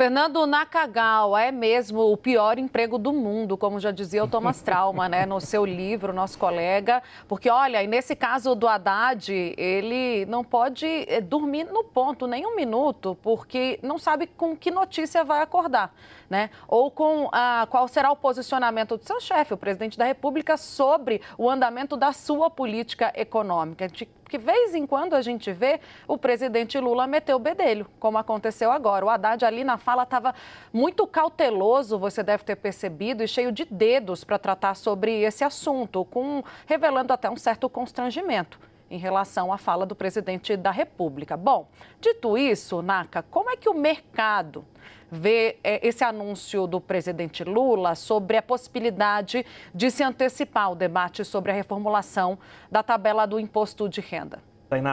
Fernando Nakagawa é mesmo o pior emprego do mundo, como já dizia o Thomas Trauma, né, no seu livro, nosso colega, porque olha, nesse caso do Haddad, ele não pode eh, dormir no ponto nem um minuto, porque não sabe com que notícia vai acordar, né? Ou com a, ah, qual será o posicionamento do seu chefe, o presidente da República, sobre o andamento da sua política econômica. A gente porque vez em quando a gente vê o presidente Lula meter o bedelho, como aconteceu agora. O Haddad ali na fala estava muito cauteloso, você deve ter percebido, e cheio de dedos para tratar sobre esse assunto, com revelando até um certo constrangimento em relação à fala do presidente da República. Bom, dito isso, Naka, como é que o mercado vê é, esse anúncio do presidente Lula sobre a possibilidade de se antecipar o debate sobre a reformulação da tabela do imposto de renda?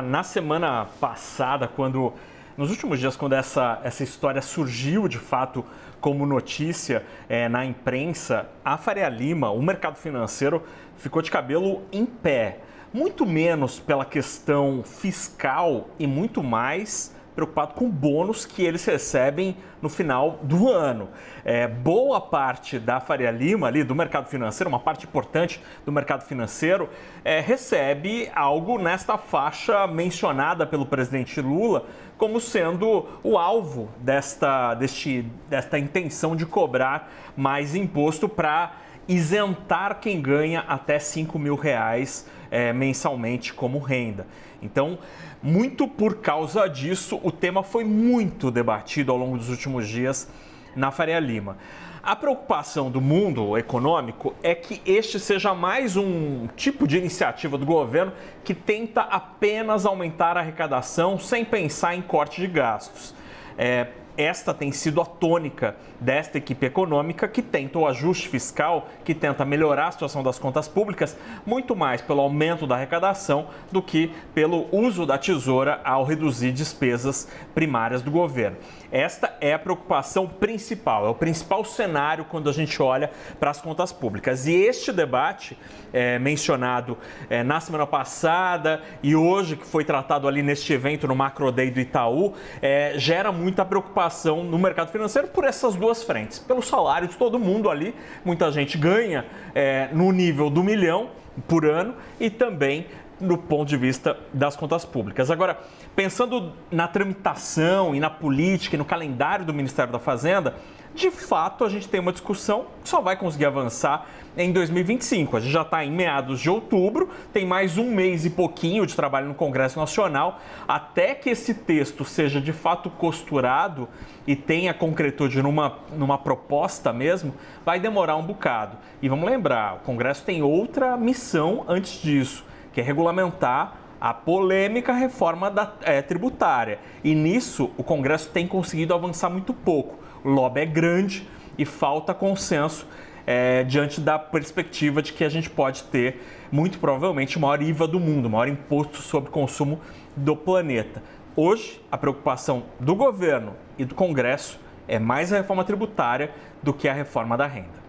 na semana passada, quando nos últimos dias, quando essa, essa história surgiu de fato como notícia é, na imprensa, a Faria Lima, o mercado financeiro, ficou de cabelo em pé muito menos pela questão fiscal e muito mais preocupado com o bônus que eles recebem no final do ano. É, boa parte da Faria Lima ali do mercado financeiro, uma parte importante do mercado financeiro, é, recebe algo nesta faixa mencionada pelo presidente Lula como sendo o alvo desta, deste, desta intenção de cobrar mais imposto para isentar quem ganha até 5 mil reais é, mensalmente como renda. Então, muito por causa disso, o tema foi muito debatido ao longo dos últimos dias na Faria Lima. A preocupação do mundo econômico é que este seja mais um tipo de iniciativa do governo que tenta apenas aumentar a arrecadação sem pensar em corte de gastos. É, esta tem sido a tônica desta equipe econômica que tenta o ajuste fiscal, que tenta melhorar a situação das contas públicas, muito mais pelo aumento da arrecadação do que pelo uso da tesoura ao reduzir despesas primárias do governo. Esta é a preocupação principal, é o principal cenário quando a gente olha para as contas públicas. E este debate, é, mencionado é, na semana passada e hoje, que foi tratado ali neste evento no Macro Day do Itaú, é, gera muita preocupação no mercado financeiro por essas duas frentes. Pelo salário de todo mundo ali, muita gente ganha é, no nível do milhão por ano e também no ponto de vista das contas públicas. Agora, pensando na tramitação e na política e no calendário do Ministério da Fazenda, de fato a gente tem uma discussão que só vai conseguir avançar em 2025. A gente já está em meados de outubro, tem mais um mês e pouquinho de trabalho no Congresso Nacional, até que esse texto seja de fato costurado e tenha concretude numa, numa proposta mesmo, vai demorar um bocado. E vamos lembrar, o Congresso tem outra missão antes disso, que é regulamentar a polêmica reforma da, é, tributária. E nisso o Congresso tem conseguido avançar muito pouco. O lobby é grande e falta consenso é, diante da perspectiva de que a gente pode ter, muito provavelmente, o maior IVA do mundo, o maior imposto sobre consumo do planeta. Hoje, a preocupação do governo e do Congresso é mais a reforma tributária do que a reforma da renda.